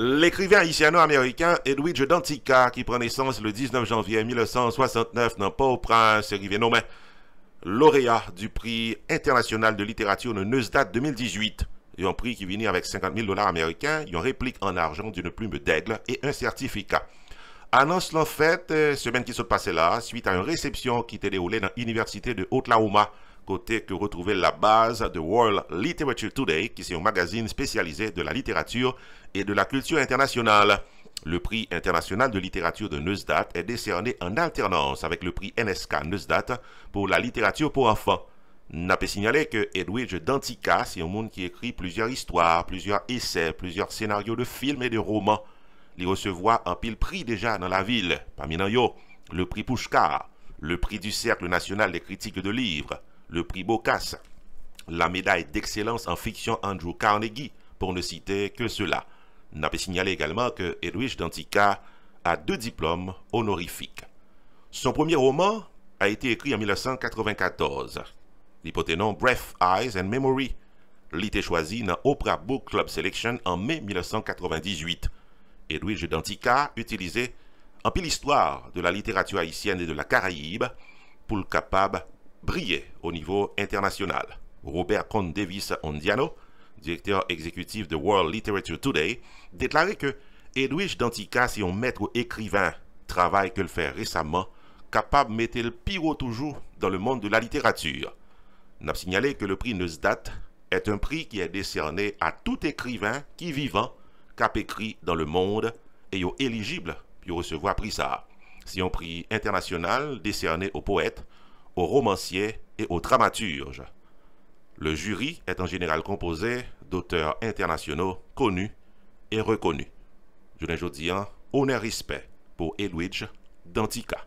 L'écrivain haïtiano-américain Edwidge Dantica, qui prend naissance le 19 janvier 1969 dans Port-au-Prince, est nommé lauréat du prix international de littérature de Neusdat 2018. Et un prix qui venait avec 50 000 dollars américains, une réplique en argent d'une plume d'aigle et un certificat. Annonce l'en euh, semaine qui se passait là, suite à une réception qui était déroulée dans l'université de Oklahoma côté que retrouver la base de World Literature Today, qui est un magazine spécialisé de la littérature et de la culture internationale. Le prix international de littérature de Neusdat est décerné en alternance avec le prix NSK Neusdat pour la littérature pour enfants. N'a pas signalé que Edwidge Dantica, c'est un monde qui écrit plusieurs histoires, plusieurs essais, plusieurs scénarios de films et de romans. Il recevoir un pile prix déjà dans la ville, parmi yo, le prix Pushkar, le prix du Cercle national des critiques de livres, le prix Bocas, la médaille d'excellence en fiction Andrew Carnegie, pour ne citer que cela. N'a pas signalé également que Edwige Dantica a deux diplômes honorifiques. Son premier roman a été écrit en 1994. L'hypothénon Breath, Eyes and Memory l'était choisi dans Oprah Book Club Selection en mai 1998. Edwige Dantica utilisait en pile histoire de la littérature haïtienne et de la Caraïbe pour le capable briller au niveau international. Robert Conde Davis Ondiano, directeur exécutif de World Literature Today, déclarait que Edwidge Dantica, on un maître écrivain, travail que le fait récemment, capable de mettre le pire toujours dans le monde de la littérature. N'a signalé que le prix Neusdat est un prix qui est décerné à tout écrivain qui vivant, cap écrit dans le monde et est éligible pour recevoir prix ça. C'est un prix international décerné aux poètes, aux romanciers et aux dramaturges. Le jury est en général composé d'auteurs internationaux connus et reconnus. Je ne dis honneur hein, respect pour Elwidge Dantica.